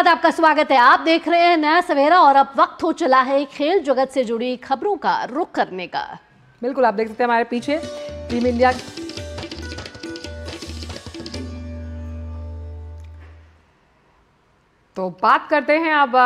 आपका स्वागत है आप देख रहे हैं नया सवेरा और अब वक्त हो चला है खेल जगत से जुड़ी खबरों का रुख करने का बिल्कुल आप देख सकते हैं हमारे पीछे टीम इंडिया तो बात करते हैं अब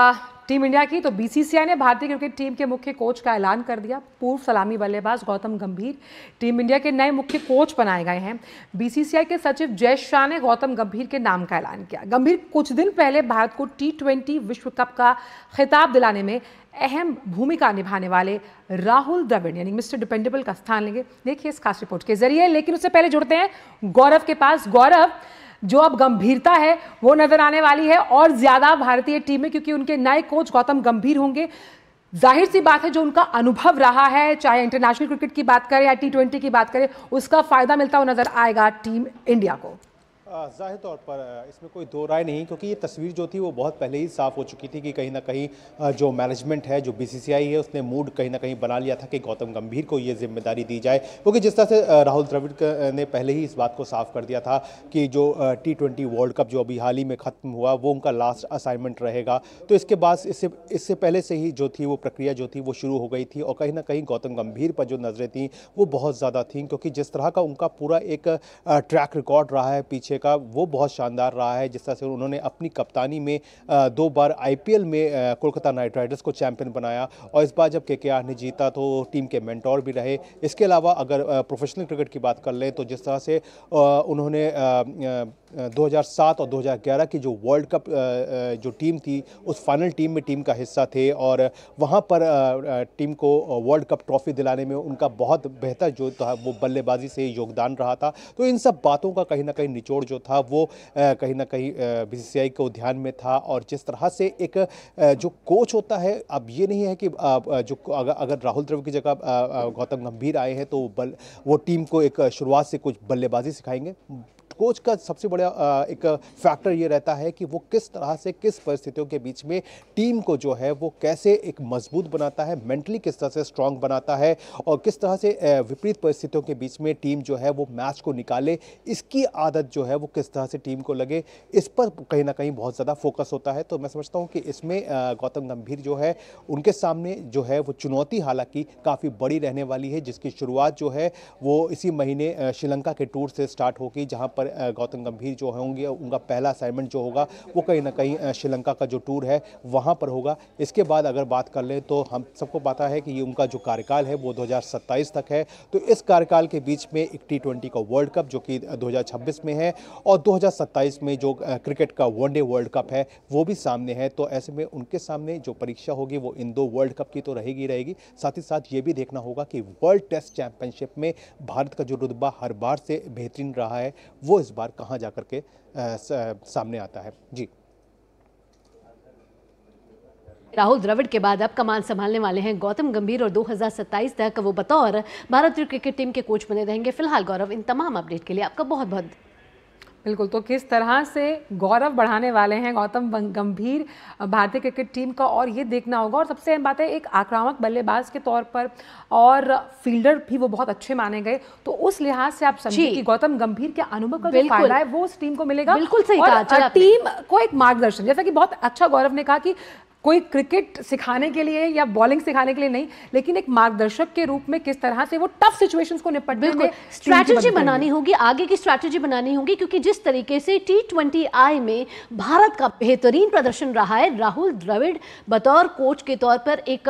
टीम इंडिया की तो बीसीसीआई ने भारतीय क्रिकेट टीम के मुख्य कोच का ऐलान कर दिया पूर्व सलामी बल्लेबाज गौतम गंभीर टीम इंडिया के नए मुख्य कोच बनाए गए हैं बीसीसीआई के सचिव जय शाह ने गौतम गंभीर के नाम का ऐलान किया गंभीर कुछ दिन पहले भारत को टी विश्व कप का खिताब दिलाने में अहम भूमिका निभाने वाले राहुल द्रविड़ यानी मिस्टर डिपेंडेबल का स्थान लेंगे देखिए इस खास रिपोर्ट के जरिए लेकिन उससे पहले जुड़ते हैं गौरव के पास गौरव जो अब गंभीरता है वो नज़र आने वाली है और ज़्यादा भारतीय टीम में क्योंकि उनके नए कोच गौतम गंभीर होंगे जाहिर सी बात है जो उनका अनुभव रहा है चाहे इंटरनेशनल क्रिकेट की बात करें या टी ट्वेंटी की बात करें उसका फायदा मिलता हुआ नजर आएगा टीम इंडिया को जाहिर तौर पर इसमें कोई दो राय नहीं क्योंकि ये तस्वीर जो थी वो बहुत पहले ही साफ हो चुकी थी कि कहीं ना कहीं जो मैनेजमेंट है जो बीसीसीआई है उसने मूड कहीं ना कहीं बना लिया था कि गौतम गंभीर को ये जिम्मेदारी दी जाए क्योंकि जिस तरह से राहुल द्रविड़ ने पहले ही इस बात को साफ कर दिया था कि जो टी ट्वेंटी वर्ल्ड कप जो अभी हाल ही में ख़त्म हुआ वो उनका लास्ट असाइनमेंट रहेगा तो इसके बाद इससे इससे पहले से ही जो थी वो प्रक्रिया जो थी वो शुरू हो गई थी और कहीं ना कहीं गौतम गंभीर पर जो नज़रें थी वो बहुत ज़्यादा थी क्योंकि जिस तरह का उनका पूरा एक ट्रैक रिकॉर्ड रहा है पीछे का वो बहुत शानदार रहा है जिस तरह से उन्होंने अपनी कप्तानी में दो बार आईपीएल में कोलकाता नाइट राइडर्स को चैंपियन बनाया और इस बार जब के ने जीता तो टीम के मैंटोर भी रहे इसके अलावा अगर प्रोफेशनल क्रिकेट की बात कर लें तो जिस तरह से उन्होंने 2007 और 2011 की जो वर्ल्ड कप जो टीम थी उस फाइनल टीम में टीम का हिस्सा थे और वहाँ पर टीम को वर्ल्ड कप ट्रॉफी दिलाने में उनका बहुत बेहतर जो था वो बल्लेबाजी से योगदान रहा था तो इन सब बातों का कहीं ना कहीं निचोड़ जो था वो कहीं ना कहीं बीसीसीआई को ध्यान में था और जिस तरह से एक जो कोच होता है अब ये नहीं है कि जो अगर राहुल द्रव की जगह गौतम गंभीर आए हैं तो बल वो टीम को एक शुरुआत से कुछ बल्लेबाजी सिखाएंगे कोच का सबसे बड़ा एक फैक्टर ये रहता है कि वो किस तरह से किस परिस्थितियों के बीच में टीम को जो है वो कैसे एक मजबूत बनाता है मेंटली किस तरह से स्ट्रांग बनाता है और किस तरह से विपरीत परिस्थितियों के बीच में टीम जो है वो मैच को निकाले इसकी आदत जो है वो किस तरह से टीम को लगे इस पर कहीं ना कहीं बहुत ज़्यादा फोकस होता है तो मैं समझता हूँ कि इसमें गौतम गंभीर जो है उनके सामने जो है वो चुनौती हालांकि काफ़ी बड़ी रहने वाली है जिसकी शुरुआत जो है वो इसी महीने श्रीलंका के टूर से स्टार्ट होगी जहाँ पर गौतम गंभीर जो होंगे उनका पहला असाइनमेंट जो होगा वो कहीं ना कहीं श्रीलंका का जो टूर है वहाँ पर होगा इसके बाद अगर बात कर लें तो हम सबको पता है कि ये उनका जो कार्यकाल है वो 2027 तक है तो इस कार्यकाल के बीच में एक टी ट्वेंटी का वर्ल्ड कप जो कि 2026 में है और 2027 में जो क्रिकेट का वनडे वर्ल्ड कप है वो भी सामने है तो ऐसे में उनके सामने जो परीक्षा होगी वो इन दो वर्ल्ड कप की तो रहेगी रहेगी साथ ही साथ ये भी देखना होगा कि वर्ल्ड टेस्ट चैंपियनशिप में भारत का जो रुतबा हर बार से बेहतरीन रहा है वो वो इस बार कहाँ जा के सामने आता है जी राहुल द्रविड़ के बाद अब कमान संभालने वाले हैं गौतम गंभीर और 2027 तक वो बतौर भारतीय क्रिकेट टीम के कोच बने रहेंगे फिलहाल गौरव इन तमाम अपडेट के लिए आपका बहुत बहुत बिल्कुल तो किस तरह से गौरव बढ़ाने वाले हैं गौतम गंभीर भारतीय क्रिकेट टीम का और ये देखना होगा और सबसे अहम बात है एक आक्रामक बल्लेबाज के तौर पर और फील्डर भी वो बहुत अच्छे माने गए तो उस लिहाज से आप समझिए कि गौतम गंभीर के अनुभव का जो फायदा है वो उस टीम को मिलेगा बिल्कुल सही कहा टीम को एक मार्गदर्शन जैसा कि बहुत अच्छा गौरव ने कहा कि कोई क्रिकेट सिखाने के लिए या बॉलिंग सिखाने के लिए नहीं लेकिन एक मार्गदर्शक के रूप में किस तरह से वो टफ सिचुएशंस को निपटने में स्ट्रैटेजी बनानी होगी आगे की स्ट्रैटेजी बनानी होगी क्योंकि जिस तरीके से टी ट्वेंटी आई में भारत का बेहतरीन प्रदर्शन रहा है राहुल द्रविड़ बतौर कोच के तौर पर एक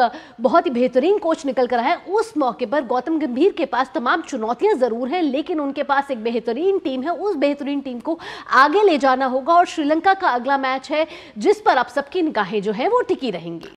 बहुत ही बेहतरीन कोच निकल कर आया है उस मौके पर गौतम गंभीर के पास तमाम चुनौतियां ज़रूर हैं लेकिन उनके पास एक बेहतरीन टीम है उस बेहतरीन टीम को आगे ले जाना होगा और श्रीलंका का अगला मैच है जिस पर अब सबकी निगाहें जो है वो टिकी रहेंगी